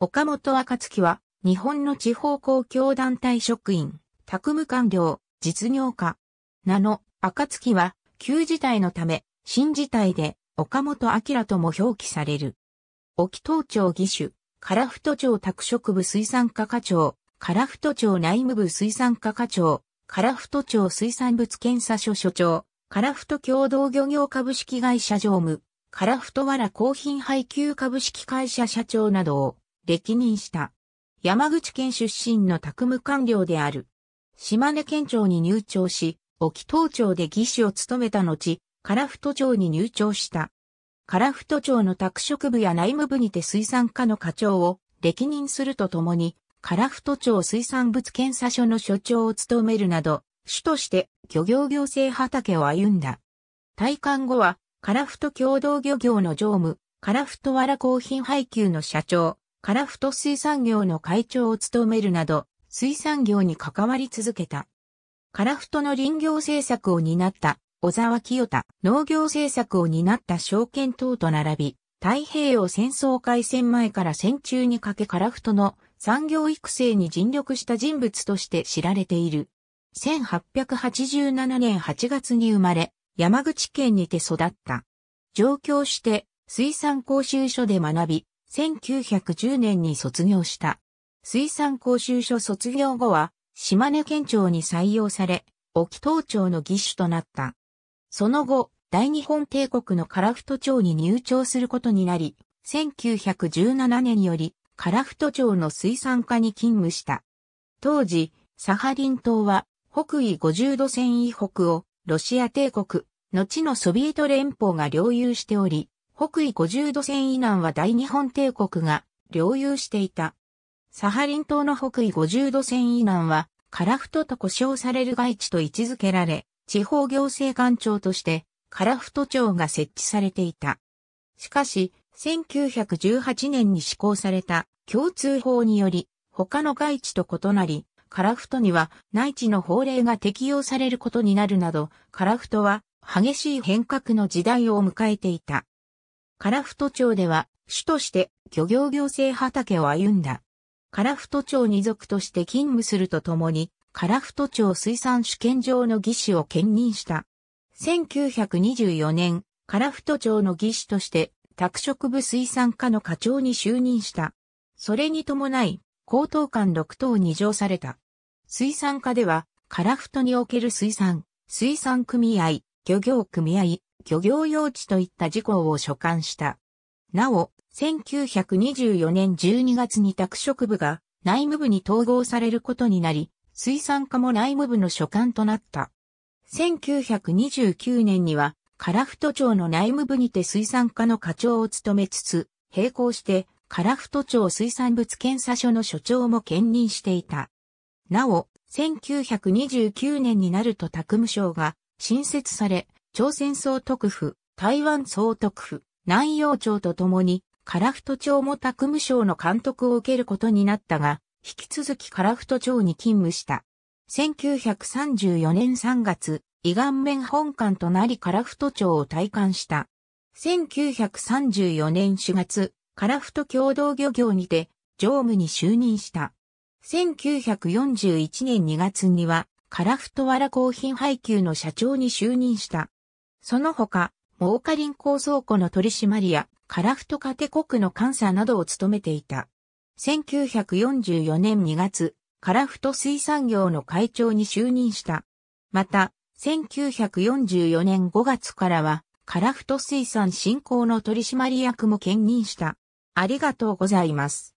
岡本暁は、日本の地方公共団体職員、宅務官僚、実業家。名の、暁は、旧時代のため、新時代で、岡本明とも表記される。沖東町義手、樺太町宅職部水産課課長、樺太町内務部水産課課長、樺太町水産物検査所所長、樺太共同漁業株式会社常務、唐太わら高品配給株式会社社長などを、歴任した。山口県出身の宅務官僚である。島根県庁に入庁し、沖東町で技師を務めた後、樺太町に入庁した。樺太町の拓殖部や内務部にて水産課の課長を歴任するとともに、樺太町水産物検査所の所長を務めるなど、主として漁業行政畑を歩んだ。退官後は、樺太共同漁業の常務、樺太わら高品配給の社長、カラフト水産業の会長を務めるなど、水産業に関わり続けた。カラフトの林業政策を担った小沢清太、農業政策を担った証券等と並び、太平洋戦争開戦前から戦中にかけカラフトの産業育成に尽力した人物として知られている。1887年8月に生まれ、山口県にて育った。上京して水産講習所で学び、1910年に卒業した。水産講習所卒業後は、島根県庁に採用され、沖東町の義手となった。その後、大日本帝国の樺太町に入庁することになり、1917年より樺太町の水産課に勤務した。当時、サハリン島は北緯50度線以北をロシア帝国、後のソビエト連邦が領有しており、北緯50度線以南は大日本帝国が領有していた。サハリン島の北緯50度線以南は、カラフトと呼称される外地と位置づけられ、地方行政官庁として、カラフト庁が設置されていた。しかし、1918年に施行された共通法により、他の外地と異なり、カラフトには内地の法令が適用されることになるなど、カラフトは激しい変革の時代を迎えていた。フト町では、主として漁業行政畑を歩んだ。フト町に属として勤務するとともに、フト町水産主権上の技師を兼任した。1924年、フト町の技師として、拓殖部水産課の課長に就任した。それに伴い、高等官6等に上された。水産課では、カラフトにおける水産、水産組合、漁業組合、漁業用地といった事項を所管した。なお、1924年12月に拓職部が内務部に統合されることになり、水産課も内務部の所管となった。1929年には、フ太町の内務部にて水産課の課長を務めつつ、並行して、フ太町水産物検査所の所長も兼任していた。なお、1929年になると宅務省が新設され、朝鮮総督府、台湾総督府、南洋町とともに、樺太町も宅務省の監督を受けることになったが、引き続き樺太町に勤務した。1934年3月、伊顔面本館となり樺太町を退官した。1934年4月、樺太共同漁業にて、常務に就任した。1941年2月には、樺太わら高品配給の社長に就任した。その他、モーカリン構倉庫の取締や、カラフトカテ国の監査などを務めていた。1944年2月、カラフト水産業の会長に就任した。また、1944年5月からは、カラフト水産振興の取締役も兼任した。ありがとうございます。